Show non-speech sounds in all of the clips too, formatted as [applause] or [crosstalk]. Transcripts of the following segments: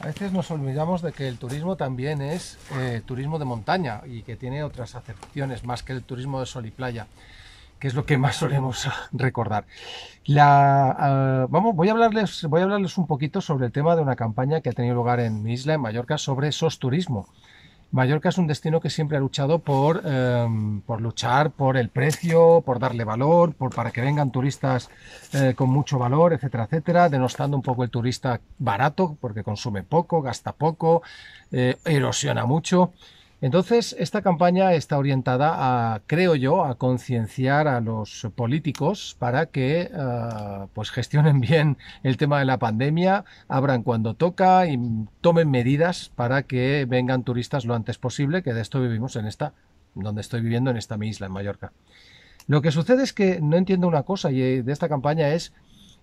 A veces nos olvidamos de que el turismo también es eh, turismo de montaña y que tiene otras acepciones más que el turismo de sol y playa, que es lo que más solemos [laughs] recordar. Ah, voy a, hablarles, voy a hablarles un poquito sobre el tema de una campaña que ha tenido lugar en mi isla, en Mallorca, sobre SOS Mallorca es un destino que siempre ha luchado por, em, por luchar por el precio, por darle valor, por, para que vengan turistas eh, con mucho valor, etcétera, etcétera, denostando un poco el turista barato, porque consume poco, gasta poco, eh, erosiona mucho. Entonces, esta campaña está orientada a, creo yo, a concienciar a los políticos para que eh, pues gestionen [laughs] bien el tema de la pandemia, abran cuando toca y tomen medidas para que vengan turistas lo antes posible, que de esto vivimos en esta, donde estoy viviendo en esta mi isla, en Mallorca. Lo que sucede es que no entiendo una cosa y eh, de esta campaña es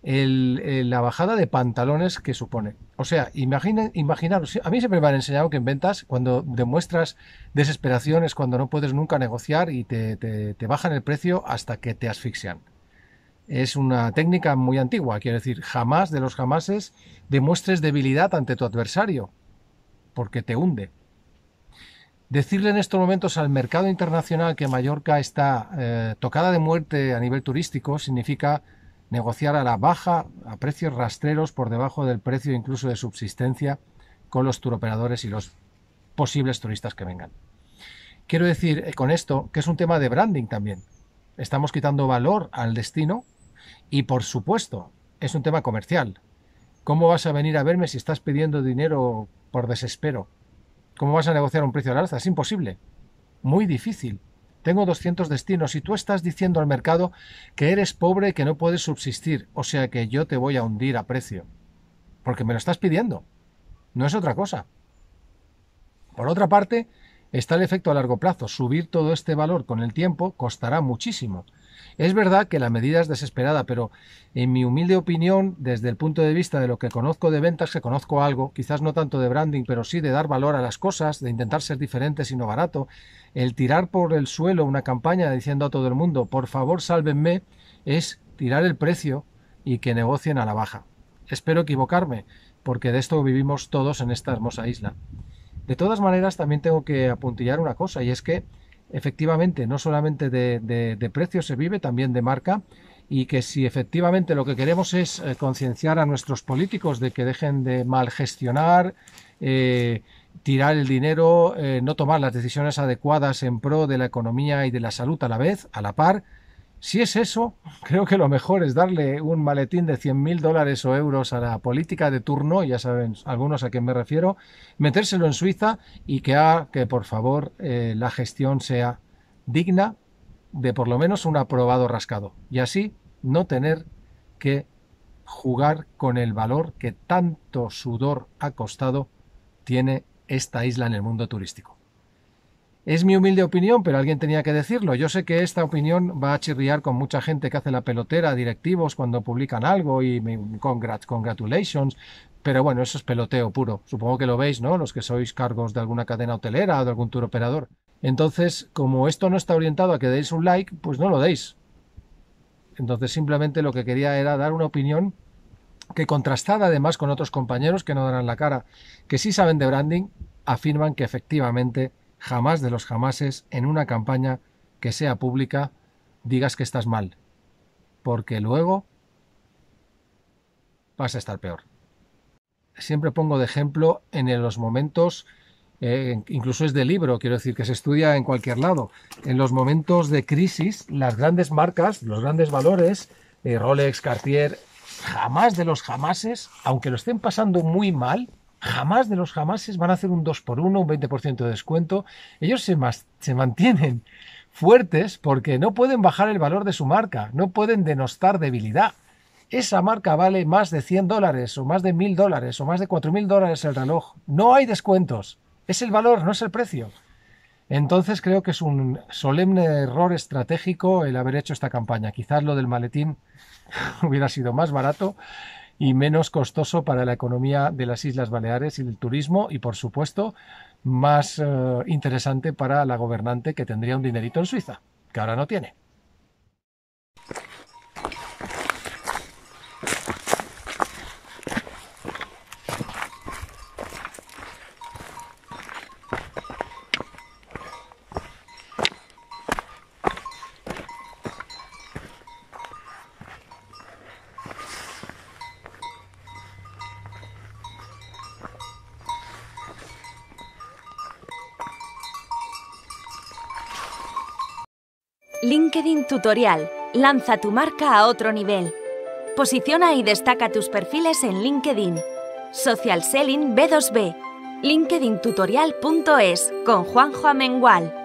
eh, la bajada de pantalones que supone. O sea, imagina, imaginaros, a mí siempre me han enseñado que en ventas, cuando demuestras desesperación es cuando no puedes nunca negociar y te, te, te bajan el precio hasta que te asfixian. Es una técnica muy antigua, quiero decir, jamás de los jamases demuestres debilidad ante tu adversario, porque te hunde. Decirle en estos momentos al mercado internacional que Mallorca está eh, tocada de muerte a nivel turístico significa negociar a la baja a precios rastreros por debajo del precio incluso de subsistencia con los turoperadores y los posibles turistas que vengan. Quiero decir eh, con esto que es un tema de branding también. Estamos quitando valor al destino y por supuesto es un tema comercial. ¿Cómo vas a venir a verme si estás pidiendo dinero por desespero? ¿Cómo vas a negociar un precio al alza? Es imposible, muy difícil. Tengo 200 destinos y tú estás diciendo al mercado que eres pobre y que no puedes subsistir, o sea que yo te voy a hundir a precio. Porque me lo estás pidiendo. No es otra cosa. Por otra parte, está el efecto a largo plazo. Subir todo este valor con el tiempo costará muchísimo. Es verdad que la medida es desesperada, pero en mi humilde opinión, desde el punto de vista de lo que conozco de ventas, que conozco algo, quizás no tanto de branding, pero sí de dar valor a las cosas, de intentar ser diferentes y no barato, el tirar por el suelo una campaña diciendo a todo el mundo, por favor, sálvenme, es tirar el precio y que negocien a la baja. Espero equivocarme, porque de esto vivimos todos en esta hermosa isla. De todas maneras, también tengo que apuntillar una cosa, y es que efectivamente no solamente de, de, precio se vive, también de marca y que si efectivamente lo que queremos es eh, concienciar a nuestros políticos de que dejen de mal gestionar, eh, tirar el dinero, eh, no tomar las decisiones adecuadas en pro de la economía y de la salud a la vez, a la par, si es eso, creo que lo mejor es darle un maletín de 100.000 dólares o euros a la política de turno, ya saben algunos a quién me refiero, metérselo en Suiza y que haga que por favor eh, la gestión sea digna de por lo menos un aprobado rascado y así no tener que jugar con el valor que tanto sudor ha costado tiene esta isla en el mundo turístico. Es mi humilde opinión, pero alguien tenía que decirlo. Yo sé que esta opinión va a chirriar con mucha gente que hace la pelotera, directivos cuando publican algo y me, congrat, congratulations. Pero bueno, eso es peloteo puro. Supongo que lo veis, ¿no? Los que sois cargos de alguna cadena hotelera o de algún tour operador. Entonces, como esto no está orientado a que deis un like, pues no lo deis. Entonces, simplemente lo que quería era dar una opinión que contrastada además con otros compañeros que no darán la cara, que sí saben de branding, afirman que efectivamente jamás de los jamases en una campaña que sea pública digas que estás mal, porque luego vas a estar peor. Siempre pongo de ejemplo en los momentos, eh, incluso es de libro, quiero decir que se estudia en cualquier lado, en los momentos de crisis, las grandes marcas, los grandes valores, eh, Rolex, Cartier, jamás de los jamases, aunque lo estén pasando muy mal, jamás de los jamases van a hacer un 2 por 1, un 20% de descuento. Ellos se, se mantienen fuertes porque no pueden bajar el valor de su marca, no pueden denostar debilidad. Esa marca vale más de 100 dólares o más de 1000 dólares o más de 4000 dólares el reloj. No hay descuentos. Es el valor, no es el precio. Entonces creo que es un solemne error estratégico el haber hecho esta campaña. Quizás lo del maletín [laughs] hubiera sido más barato y menos costoso para la economía de las Islas Baleares y del turismo y, por supuesto, más eh, interesante para la gobernante que tendría un dinerito en Suiza, que ahora no tiene. LinkedIn Tutorial. Lanza tu marca a otro nivel. Posiciona y destaca tus perfiles en LinkedIn. Social Selling B2B. LinkedIntutorial.es con Juanjo Amengual.